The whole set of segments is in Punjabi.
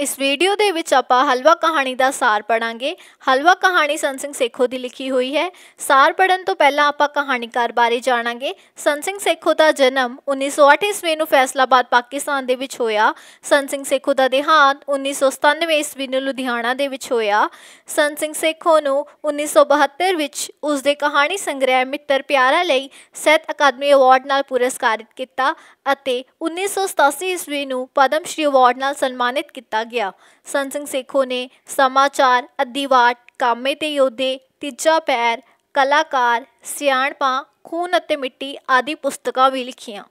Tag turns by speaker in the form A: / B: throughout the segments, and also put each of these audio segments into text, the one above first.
A: ਇਸ ਵੀਡੀਓ ਦੇ ਵਿੱਚ ਆਪਾਂ ਹਲਵਾ ਕਹਾਣੀ ਦਾ ਸਾਰ ਪੜਾਂਗੇ ਹਲਵਾ ਕਹਾਣੀ ਸੰਤ ਸਿੰਘ ਸੇਖੋ ਦੀ ਲਿਖੀ ਹੋਈ ਹੈ ਸਾਰ ਪੜਨ ਤੋਂ ਪਹਿਲਾਂ ਆਪਾਂ ਕਹਾਣੀਕਾਰ ਬਾਰੇ ਜਾਣਾਂਗੇ ਸੰਤ ਸਿੰਘ ਸੇਖੋ ਦਾ ਜਨਮ 1928 ਨੂੰ ਫੈਸਲਾਬਾਦ ਪਾਕਿਸਤਾਨ ਦੇ ਵਿੱਚ ਹੋਇਆ ਸੰਤ ਸਿੰਘ ਸੇਖੋ ਦਾ ਦੇਹਾਂਤ 1997 ਈਸਵੀ ਨੂੰ ਲੁਧਿਆਣਾ ਦੇ ਵਿੱਚ ਹੋਇਆ ਸੰਤ ਸਿੰਘ ਸੇਖੋ ਨੂੰ 1972 ਵਿੱਚ ਉਸ ਦੇ ਕਹਾਣੀ ਸੰਗ੍ਰਹਿ ਮਿੱਤਰ ਪਿਆਰਾ ਲਈ ਸਹਿਤ ਅਕਾਦਮੀ ਅਵਾਰਡ ਨਾਲ ਪੁਰਸਕਾਰਿਤ ਕੀਤਾ ਅਤੇ 1987 ਈਸਵੀ ਨੂੰ ਪਦਮ ਸ਼੍ਰੀ ਅਵਾਰਡ ਨਾਲ ਸਨਮਾਨਿਤ ਕੀਤਾ ਗਿਆ ਸੰਸੰਗ ਸਿੰਘ ਸੇਖੋ ਨੇ ਸਮਾਚਾਰ ਅਦੀਵਾਟ ਕਾਮੇ ਤੇ ਯੋਧੇ ਤੀਜਾ ਪੈਰ ਕਲਾਕਾਰ ਸਿਆਣਪਾ ਖੂਨ ਅਤੇ ਮਿੱਟੀ ਆਦਿ ਪੁਸਤਕਾਂ ਵੀ ਲਿਖੀਆਂ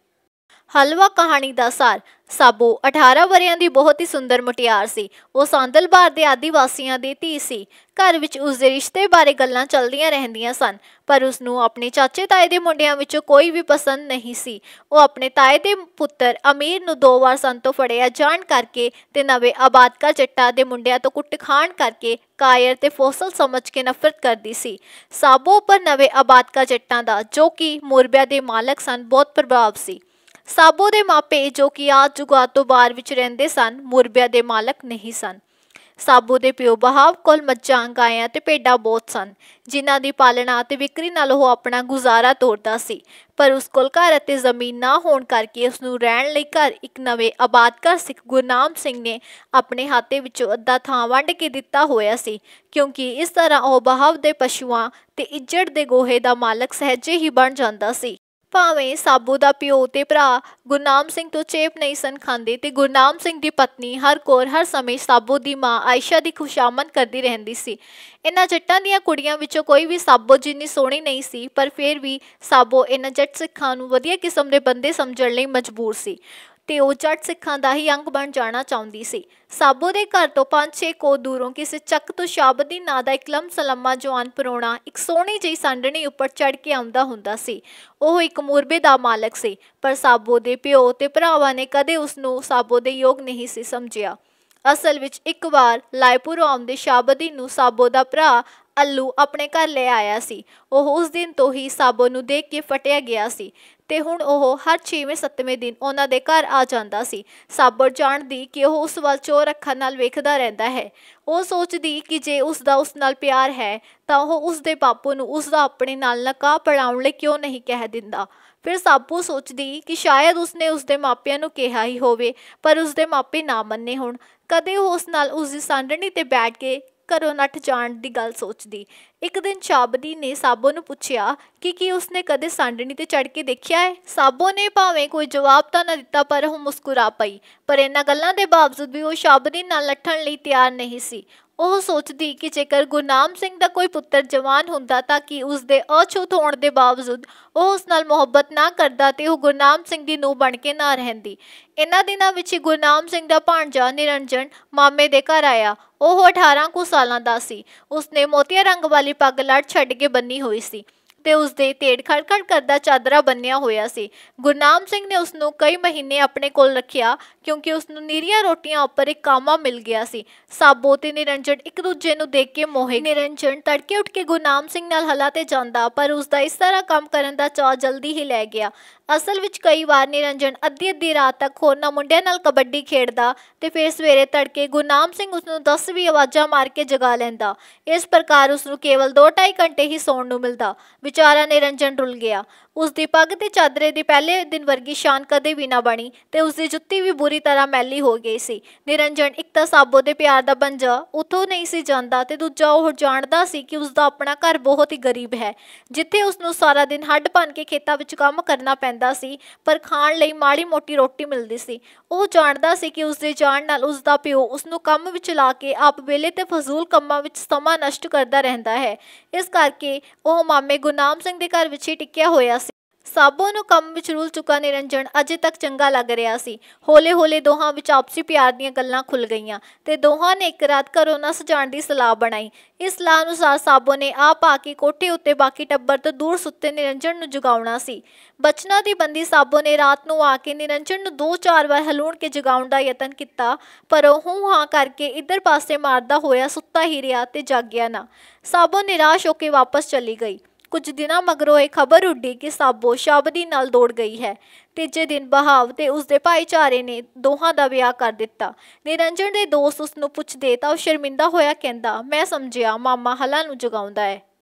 A: ਹਲਵਾ ਕਹਾਣੀ ਦਾ ਸਾਰ ਸਾਬੋ 18 ਵਰਿਆਂ ਦੀ ਬਹੁਤ ਹੀ ਸੁੰਦਰ ਮੁਟਿਆਰ ਸੀ ਉਹ ਸਾਂਦਲਬਾਰ ਦੇ ਆਦੀਵਾਸੀਆਂ ਦੀ ਧੀ ਸੀ ਘਰ ਵਿੱਚ ਉਸ ਦੇ ਰਿਸ਼ਤੇ ਬਾਰੇ ਗੱਲਾਂ ਚੱਲਦੀਆਂ ਰਹਿੰਦੀਆਂ ਸਨ ਪਰ ਉਸ ਨੂੰ ਆਪਣੇ ਚਾਚੇ ਤਾਏ ਦੇ ਮੁੰਡਿਆਂ ਵਿੱਚੋਂ ਕੋਈ ਵੀ ਪਸੰਦ ਨਹੀਂ ਸੀ ਉਹ ਆਪਣੇ ਤਾਏ ਦੇ ਪੁੱਤਰ ਅਮੀਰ ਨੂੰ ਦੋ ਵਾਰ ਸੰਤੋ ਫੜਿਆ ਜਾਣ ਕਰਕੇ ਤੇ ਨਵੇਂ ਕਾ ਚੱਟਾ ਦੇ ਮੁੰਡਿਆਂ ਤੋਂ ਕੁੱਟ ਖਾਣ ਕਰਕੇ ਕਾਇਰ ਤੇ ਫੋਸਲ ਸਮਝ ਕੇ ਨਫ਼ਰਤ ਕਰਦੀ ਸੀ ਸਾਬੋ ਉੱਪਰ ਨਵੇਂ ਕਾ ਚੱਟਾਂ ਦਾ ਜੋ ਕਿ ਮੋਰਬਿਆ ਦੇ ਮਾਲਕ ਸਨ ਬਹੁਤ ਪ੍ਰਭਾਵ ਸੀ ਸਾਬੋ ਦੇ ਮਾਪੇ ਜੋ ਕਿ ਆ ਜੁਗਾ ਤੋਂ ਬਾਹਰ ਵਿੱਚ ਰਹਿੰਦੇ ਸਨ ਮੁਰਬਿਆ ਦੇ ਮਾਲਕ ਨਹੀਂ ਸਨ ਸਾਬੋ ਦੇ ਪਿਓ ਬਹਾਵ ਕੋਲ ਮੱਝਾਂ ਗਾਇਆਂ ਤੇ ਭੇਡਾਂ ਬਹੁਤ ਸਨ ਜਿਨ੍ਹਾਂ ਦੀ ਪਾਲਣਾ ਤੇ ਵਿਕਰੀ ਨਾਲ ਉਹ ਆਪਣਾ ਗੁਜ਼ਾਰਾ ਤੋਰਦਾ ਸੀ ਪਰ ਉਸ ਕੋਲ ਘਰ ਅਤੇ ਜ਼ਮੀਨ ਨਾ ਹੋਣ ਕਰਕੇ ਉਸ ਨੂੰ ਰਹਿਣ ਲਈ ਘਰ ਇੱਕ ਨਵੇਂ ਆਬਾਦਕਾਰ ਸਿੱਖ ਗੁਰਨਾਮ ਸਿੰਘ ਨੇ ਆਪਣੇ ਹੱਥੇ ਵਿੱਚੋਂ ਅੱਧਾ ਥਾਂ ਵੰਡ ਕੇ ਦਿੱਤਾ ਹੋਇਆ ਸੀ ਕਿਉਂਕਿ ਇਸ ਤਰ੍ਹਾਂ ਉਹ ਬਹਾਵ ਦੇ ਪਸ਼ੂਆਂ ਤੇ ਇੱਜੜ ਦੇ ਗੋਹੇ ਦਾ ਮਾਲਕ ਸਹਿਜੇ ਹੀ ਬਣ ਜਾਂਦਾ ਸੀ ਭਾਵੇਂ ਸਾਬੂ ਦਾ ਪਿਓ ਤੇ ਭਰਾ ਗੁਰਨਾਮ ਸਿੰਘ ਤੋਂ ਚੇਪ ਨਹੀਂ ਸਨ ਖਾਂਦੇ ਤੇ ਗੁਰਨਾਮ ਸਿੰਘ ਦੀ ਪਤਨੀ ਹਰ ਕੋਰ ਹਰ ਸਮੇਂ ਸਾਬੂ ਦੀ ਮਾਂ ਆਇਸ਼ਾ ਦੀ ਖੁਸ਼ਾਮਦ ਕਰਦੀ ਰਹਿੰਦੀ ਸੀ ਇਹਨਾਂ ਜੱਟਾਂ ਦੀਆਂ ਕੁੜੀਆਂ ਵਿੱਚੋਂ ਕੋਈ ਵੀ ਸਾਬੋ ਜਿੰਨੀ ਸੋਹਣੀ ਨਹੀਂ ਸੀ ਪਰ ਫਿਰ ਵੀ ਸਾਬੋ ਇਹਨਾਂ ਜੱਟ ਸਿੱਖਾਂ ਨੂੰ ਵਧੀਆ ਕਿਸਮ ਦੇ ਬੰਦੇ ਸਮਝਣ ਲਈ ਮਜਬੂਰ ਸੀ ਤੇ ਉਹ ਜੱਟ ਸਿੱਖਾਂ ਦਾ ਹੀ ਅੰਗ ਬਣ ਜਾਣਾ ਚਾਹੁੰਦੀ ਸੀ ਸਾਬੋ ਦੇ ਘਰ ਤੋਂ 5-6 ਕੋ ਦੂਰੋਂ ਕਿਸੇ ਚੱਕ ਤੋਂ ਸ਼ਾਬਦੀ ਨਾਂ ਦਾ ਇੱਕ ਸਲੰਮਾ ਜਵਾਨ ਪਰੋਣਾ ਇੱਕ ਸੋਹਣੀ ਜਿਹੀ ਸੰਡਣੀ ਉੱਪਰ ਚੜ ਕੇ ਆਉਂਦਾ ਹੁੰਦਾ ਸੀ ਉਹ ਇੱਕ ਮੁਰਬੇ ਦਾ ਮਾਲਕ ਸੀ ਪਰ ਸਾਬੋ ਦੇ ਪਿਓ ਤੇ ਭਰਾਵਾਂ ਨੇ ਕਦੇ ਉਸ ਨੂੰ ਸਾਬੋ ਦੇ ਯੋਗ ਨਹੀਂ ਸੀ ਸਮਝਿਆ ਅਸਲ ਵਿੱਚ ਇੱਕ ਵਾਰ ਲਾਇਪੁਰੋਂ ਆਉਂਦੇ ਸ਼ਾਬਦੀ ਨੂੰ ਸਾਬੋ ਦਾ ਭਰਾ ਅੱਲੂ ਆਪਣੇ ਘਰ ਲੈ ਆਇਆ ਸੀ ਉਹ ਉਸ ਦਿਨ ਤੋਂ ਹੀ ਸਾਬੋ ਨੂੰ ਦੇਖ ਕੇ ਫਟਿਆ ਗਿਆ ਸੀ ਤੇ ਹੁਣ ਉਹ ਹਰ 6ਵੇਂ-7ਵੇਂ ਦਿਨ ਉਹਨਾਂ ਦੇ ਘਰ ਆ ਜਾਂਦਾ ਸੀ ਸਾਬਰ ਜਾਣਦੀ ਕਿ ਉਹ ਉਸ ਵੱਲ ਚੋਰ ਅੱਖਾਂ ਨਾਲ ਵੇਖਦਾ ਰਹਿੰਦਾ ਹੈ ਉਹ ਸੋਚਦੀ ਕਿ ਜੇ ਉਸ ਦਾ ਉਸ ਨਾਲ ਪਿਆਰ ਹੈ ਤਾਂ ਉਹ ਉਸ ਦੇ ਬਾਪੂ ਨੂੰ ਉਸ ਦਾ ਆਪਣੇ ਨਾਲ ਨਕਾਹ ਪੜਾਉਣ ਲਈ ਕਿਉਂ ਨਹੀਂ ਕਹਿ ਦਿੰਦਾ ਫਿਰ ਸਾਬੂ ਸੋਚਦੀ ਕਿ ਸ਼ਾਇਦ ਉਸਨੇ ਦੇ ਮਾਪਿਆਂ ਨੂੰ ਕਿਹਾ ਹੀ ਹੋਵੇ ਪਰ ਉਸ ਦੇ ਮਾਪੇ ਨਾ ਮੰਨੇ ਹੋਣ ਕਦੇ ਉਹ ਉਸ ਨਾਲ ਉਸ ਦੀ ਸਾਂਢਣੀ ਤੇ ਬੈਠ ਕੇ ਘਰੋਂ ਨੱਠ ਜਾਣ ਦੀ ਗੱਲ ਸੋਚਦੀ ਇੱਕ ਦਿਨ ਚਾਬਦੀ ਨੇ ਸਾਬੋ ਨੂੰ ਪੁੱਛਿਆ ਕਿ ਕੀ ਉਸਨੇ ਕਦੇ ਸਾਂਡਣੀ ਤੇ ਚੜ ਕੇ ਦੇਖਿਆ ਹੈ ਸਾਬੋ ਨੇ ਭਾਵੇਂ ਕੋਈ ਜਵਾਬ ਤਾਂ ਨਾ ਦਿੱਤਾ ਪਰ ਉਹ ਮੁਸਕਰਾ ਪਈ ਪਰ ਇਹਨਾਂ ਗੱਲਾਂ ਦੇ ਬਾਵਜੂਦ ਵੀ ਉਹ ਸ਼ਾਬਦੀ ਨਾਲ ਲੱਠਣ ਲਈ ਤਿਆਰ ਨਹੀਂ ਸੀ ਉਹ ਸੋਚਦੀ ਕਿ ਜੇਕਰ ਗੁਨਾਮ ਸਿੰਘ ਦਾ ਕੋਈ ਪੁੱਤਰ ਜਵਾਨ ਹੁੰਦਾ ਤਾਂ ਕਿ ਉਸ ਦੇ ਅਛੂਤ ਹੋਣ ਦੇ ਬਾਵਜੂਦ ਉਹ ਉਸ ਨਾਲ ਮੁਹੱਬਤ ਨਾ ਕਰਦਾ ਤੇ ਉਹ ਗੁਰਨਾਮ ਸਿੰਘ ਦੀ ਨੂੰ ਬਣ ਕੇ ਨਾ ਰਹਿੰਦੀ ਇਹਨਾਂ ਦਿਨਾਂ ਵਿੱਚ ਹੀ ਗੁਰਨਾਮ ਸਿੰਘ ਦਾ ਭਾਂਜਾ ਨਿਰੰਜਨ ਮਾਮੇ ਦੇ ਘਰ ਆਇਆ ਉਹ 18 ਕੁ ਸਾਲਾਂ ਦਾ ਸੀ ਉਸਨੇ ਮੋਤੀਆ ਰੰਗ ਵਾਲੀ ਪੱਗ ਲੜ ਛੱਡ ਕੇ ਬੰਨੀ ਹੋਈ ਸੀ ਤੇ ਉਸ ਦੇ ਢੇਡ ਖੜਖੜ ਕਰਦਾ ਚਾਦਰਾ ਬੰਨਿਆ ਹੋਇਆ ਸੀ ਗੁਰਨਾਮ ਸਿੰਘ ਨੇ ਉਸ ਨੂੰ ਕਈ ਮਹੀਨੇ ਆਪਣੇ ਕੋਲ ਰੱਖਿਆ ਕਿਉਂਕਿ ਉਸ ਨੂੰ ਨੀਰੀਆਂ ਰੋਟੀਆਂ ਉੱਪਰ ਇੱਕ ਕਾਮਾ ਮਿਲ ਗਿਆ ਸੀ ਸਾਬੋ ਤੇ ਨਿਰੰਜਣ ਇੱਕ ਦੂਜੇ ਨੂੰ ਦੇਖ ਕੇ ਮੋਹੇ ਨਿਰੰਜਣ ਤੜਕੇ ਉੱਠ ਕੇ ਗੁਰਨਾਮ ਸਿੰਘ ਨਾਲ ਹਲਾ ਤੇ ਜਾਂਦਾ ਪਰ ਉਸ ਦਾ ਇਸ ਤਰ੍ਹਾਂ ਕੰਮ ਕਰਨ ਦਾ ਚਾਅ ਜਲਦੀ ਹੀ ਲੈ ਗਿਆ ਅਸਲ ਵਿੱਚ ਕਈ ਵਾਰ ਨਿਰੰਜਨ ਅੱਧੀ ਅੱਧੀ ਰਾਤ ਤੱਕ ਹੋਰਨਾਂ ਮੁੰਡਿਆਂ ਨਾਲ ਕਬੱਡੀ ਖੇਡਦਾ ਤੇ ਫਿਰ ਸਵੇਰੇ ਤੜਕੇ ਗੁਨਾਮ ਸਿੰਘ ਉਸ ਨੂੰ 10 ਵੀ ਆਵਾਜ਼ਾਂ ਮਾਰ ਕੇ ਜਗਾ ਲੈਂਦਾ ਇਸ ਪ੍ਰਕਾਰ ਉਸ ਨੂੰ ਕੇਵਲ 2-2.5 ਘੰਟੇ ਹੀ ਸੌਣ ਨੂੰ ਮਿਲਦਾ ਵਿਚਾਰਾ ਨਿਰੰਜਨ ਰੁੱਲ ਗਿਆ ਉਸ ਦੀ ਪੱਗ ਤੇ ਚਾਦਰੇ ਦੀ ਪਹਿਲੇ ਦਿਨ ਵਰਗੀ ਸ਼ਾਨ ਕਦੇ ਵੀ ਨਾ ਬਣੀ ਤੇ ਉਸ ਦੀ ਜੁੱਤੀ ਵੀ ਬੁਰੀ ਤਰ੍ਹਾਂ ਮੈਲੀ ਹੋ ਗਈ ਸੀ ਨਿਰੰਜਨ ਇੱਕ ਤਾਂ ਸਾਬੋ ਦੇ ਪਿਆਰ ਦਾ ਬੰਜਾ ਉਥੋਂ ਨਹੀਂ ਸੀ ਜਾਂਦਾ ਤੇ ਦੂਜਾ ਉਹ ਜਾਣਦਾ ਸੀ ਕਿ ਉਸ ਦਾ ਆਪਣਾ ਘਰ ਬਹੁਤ ਹੀ ਗਰੀਬ ਹੈ ਜਿੱਥੇ ਉਸ ਨੂੰ ਸਾਰਾ ਦਿਨ ਹੱਡ ਭੰਨ ਕੇ ਖੇਤਾਂ ਵਿੱਚ ਕੰਮ ਕਰਨਾ ਪੈਂਦਾ ਰਹਿੰਦਾ ਸੀ ਪਰ ਖਾਣ ਲਈ ਮਾੜੀ ਮੋਟੀ ਰੋਟੀ ਮਿਲਦੀ ਸੀ ਉਹ ਜਾਣਦਾ ਸੀ ਕਿ ਉਸ ਦੇ ਜਾਣ ਨਾਲ ਉਸ ਦਾ ਪਿਓ ਉਸ ਨੂੰ ਕੰਮ ਵਿੱਚ ਲਾ ਕੇ ਆਪ ਵੇਲੇ ਤੇ ਫਜ਼ੂਲ ਕੰਮਾਂ ਵਿੱਚ ਸਮਾਂ ਨਸ਼ਟ ਕਰਦਾ ਰਹਿੰਦਾ ਹੈ ਇਸ ਕਰਕੇ ਉਹ ਮਾਮੇ ਗੁਨਾਮ ਸਿੰਘ ਦੇ ਘਰ ਵਿੱਚ ਹੀ ਟਿਕਿਆ ਹੋਇਆ ਸੀ ਸਾਬੋ ਨੂੰ ਕੰਮ ਵਿੱਚ ਰੂਲ ਚੁੱਕਾ ਨਿਰੰਜਨ ਅਜੇ ਤੱਕ ਚੰਗਾ ਲੱਗ ਰਿਹਾ ਸੀ ਹੌਲੇ-ਹੌਲੇ ਦੋਹਾਂ ਵਿੱਚ ਆਪਸੀ ਪਿਆਰ ਦੀਆਂ ਗੱਲਾਂ ਖੁੱਲ ਗਈਆਂ ਤੇ ਦੋਹਾਂ ਨੇ ਇੱਕ ਰਾਤ ਘਰੋਂ ਨਾ ਸਜਾਣ ਦੀ ਸਲਾਹ ਬਣਾਈ ਇਸ ਸਲਾਹ ਅਨੁਸਾਰ ਸਾਬੋ ਨੇ ਆਪ ਆ ਕੇ ਕੋਠੇ ਉੱਤੇ ਬਾਕੀ ਟੱਬਰ ਤੋਂ ਦੂਰ ਸੁੱਤੇ ਨਿਰੰਜਨ ਨੂੰ ਜਗਾਉਣਾ ਸੀ ਬਚਨਾ ਦੀ ਬੰਦੀ ਸਾਬੋ ਨੇ ਰਾਤ ਨੂੰ ਆ ਕੇ ਨਿਰੰਜਨ ਨੂੰ ਦੋ ਚਾਰ ਵਾਰ ਹਲੂਣ ਕੇ ਜਗਾਉਣ ਦਾ ਯਤਨ ਕੀਤਾ ਪਰ ਉਹ ਹੂੰ ਹਾਂ ਕਰਕੇ ਇੱਧਰ ਪਾਸੇ ਮਾਰਦਾ ਹੋਇਆ ਸੁੱਤਾ ਹੀ ਰਿਹਾ ਤੇ ਜਾਗਿਆ ਨਾ ਸਾਬੋ ਨਿਰਾਸ਼ ਹੋ ਕੇ ਵਾਪਸ ਚਲੀ ਗਈ ਕੁਝ ਦਿਨਾਂ ਮਗਰੋਂ ਇਹ ਖਬਰ ਉੱਡੀ ਕਿ ਸਾਬੋ ਸ਼ਾਬਦੀ ਨਾਲ ਦੌੜ ਗਈ ਹੈ ਤੀਜੇ ਦਿਨ ਬਹਾਵ ਤੇ ਉਸ ਦੇ ਭਾਈਚਾਰੇ ਨੇ ਦੋਹਾਂ ਦਾ ਵਿਆਹ ਕਰ ਦਿੱਤਾ ਨਿਰੰਜਨ ਦੇ ਦੋਸਤ ਉਸ ਨੂੰ ਪੁੱਛਦੇ ਤਾਂ ਉਹ ਸ਼ਰਮਿੰਦਾ ਹੋਇਆ ਕਹਿੰਦਾ ਮੈਂ ਸਮਝਿਆ ਮਾਮਾ ਹਲਾ ਨੂੰ ਜਗਾਉਂਦਾ ਹੈ